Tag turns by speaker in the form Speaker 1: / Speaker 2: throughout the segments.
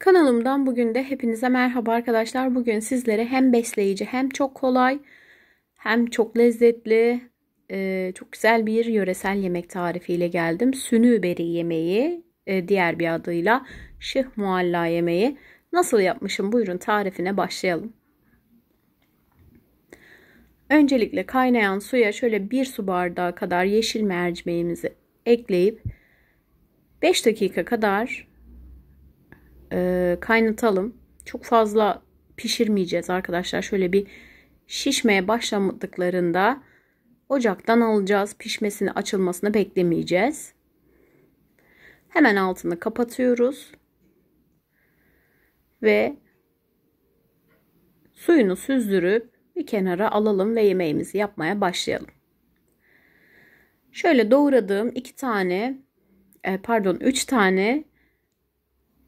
Speaker 1: Kanalımdan bugün de hepinize merhaba arkadaşlar. Bugün sizlere hem besleyici hem çok kolay hem çok lezzetli e, çok güzel bir yöresel yemek tarifiyle geldim. Sünü beri yemeği e, diğer bir adıyla şıh mualla yemeği. Nasıl yapmışım buyurun tarifine başlayalım. Öncelikle kaynayan suya şöyle bir su bardağı kadar yeşil mercimeğimizi ekleyip 5 dakika kadar e, kaynatalım. Çok fazla pişirmeyeceğiz arkadaşlar. Şöyle bir şişmeye başlamadıklarında ocaktan alacağız. Pişmesini, açılmasını beklemeyeceğiz. Hemen altını kapatıyoruz. Ve suyunu süzdürüp bir kenara alalım ve yemeğimizi yapmaya başlayalım. Şöyle doğradığım iki tane e, pardon üç tane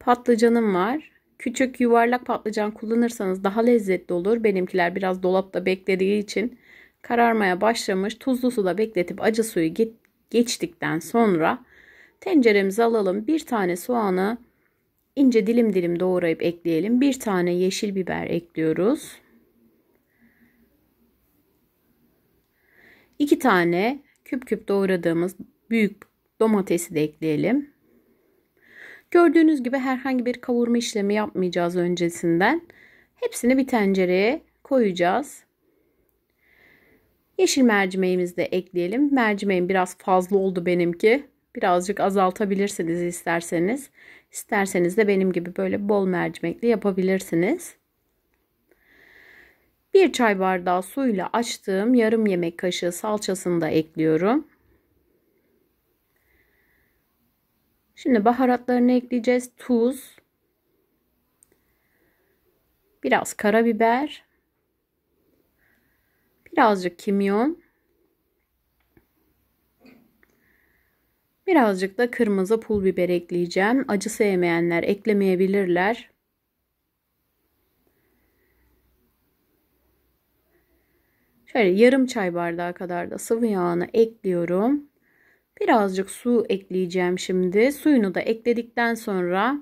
Speaker 1: patlıcanım var. Küçük yuvarlak patlıcan kullanırsanız daha lezzetli olur. Benimkiler biraz dolapta beklediği için kararmaya başlamış. Tuzlu suda bekletip acı suyu geçtikten sonra tenceremizi alalım. Bir tane soğanı ince dilim dilim doğrayıp ekleyelim. Bir tane yeşil biber ekliyoruz. İki tane küp küp doğradığımız büyük domatesi de ekleyelim. Gördüğünüz gibi herhangi bir kavurma işlemi yapmayacağız öncesinden. Hepsini bir tencereye koyacağız. Yeşil mercimeğimizi de ekleyelim. Mercimeğim biraz fazla oldu benimki. Birazcık azaltabilirsiniz isterseniz. İsterseniz de benim gibi böyle bol mercimekli yapabilirsiniz. Bir çay bardağı suyla açtığım yarım yemek kaşığı salçasını da ekliyorum. Şimdi baharatlarını ekleyeceğiz. Tuz, biraz karabiber, birazcık kimyon, birazcık da kırmızı pul biber ekleyeceğim. Acı sevmeyenler eklemeyebilirler. Şöyle yarım çay bardağı kadar da sıvı yağını ekliyorum. Birazcık su ekleyeceğim şimdi. Suyunu da ekledikten sonra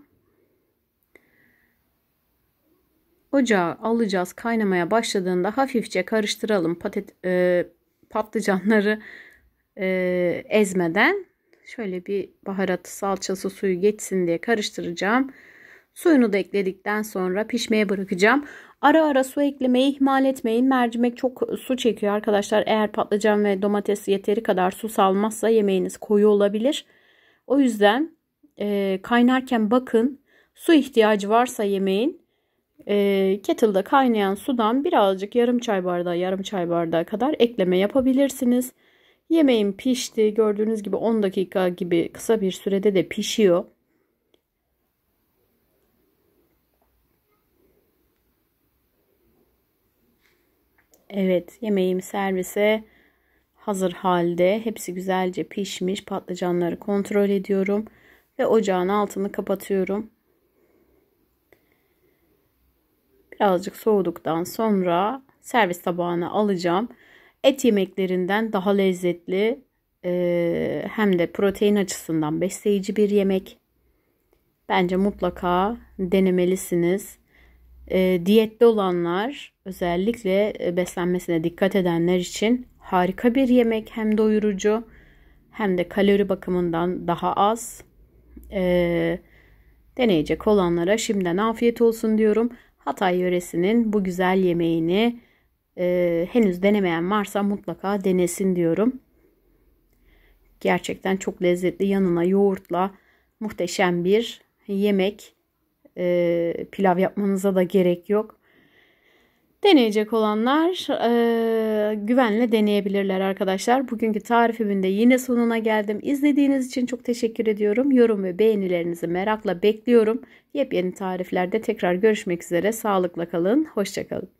Speaker 1: ocağa alacağız. Kaynamaya başladığında hafifçe karıştıralım patet, e, patlıcanları e, ezmeden. Şöyle bir baharat salçası suyu geçsin diye karıştıracağım. Suyunu da ekledikten sonra pişmeye bırakacağım. Ara ara su eklemeyi ihmal etmeyin. Mercimek çok su çekiyor arkadaşlar. Eğer patlıcan ve domates yeteri kadar su salmazsa yemeğiniz koyu olabilir. O yüzden e, kaynarken bakın su ihtiyacı varsa yemeğin e, kettle'da kaynayan sudan birazcık yarım çay bardağı yarım çay bardağı kadar ekleme yapabilirsiniz. Yemeğim pişti. Gördüğünüz gibi 10 dakika gibi kısa bir sürede de pişiyor. Evet yemeğim servise hazır halde. Hepsi güzelce pişmiş. Patlıcanları kontrol ediyorum. Ve ocağın altını kapatıyorum. Birazcık soğuduktan sonra servis tabağına alacağım. Et yemeklerinden daha lezzetli e, hem de protein açısından besleyici bir yemek. Bence mutlaka denemelisiniz. E, diyette olanlar özellikle e, beslenmesine dikkat edenler için harika bir yemek hem doyurucu hem de kalori bakımından daha az. E, deneyecek olanlara şimdiden afiyet olsun diyorum. Hatay yöresinin bu güzel yemeğini e, henüz denemeyen varsa mutlaka denesin diyorum. Gerçekten çok lezzetli yanına yoğurtla muhteşem bir yemek. E, pilav yapmanıza da gerek yok. Deneyecek olanlar e, güvenle deneyebilirler arkadaşlar. Bugünkü tarifimin de yine sonuna geldim. İzlediğiniz için çok teşekkür ediyorum. Yorum ve beğenilerinizi merakla bekliyorum. Yepyeni tariflerde tekrar görüşmek üzere. Sağlıkla kalın. Hoşçakalın.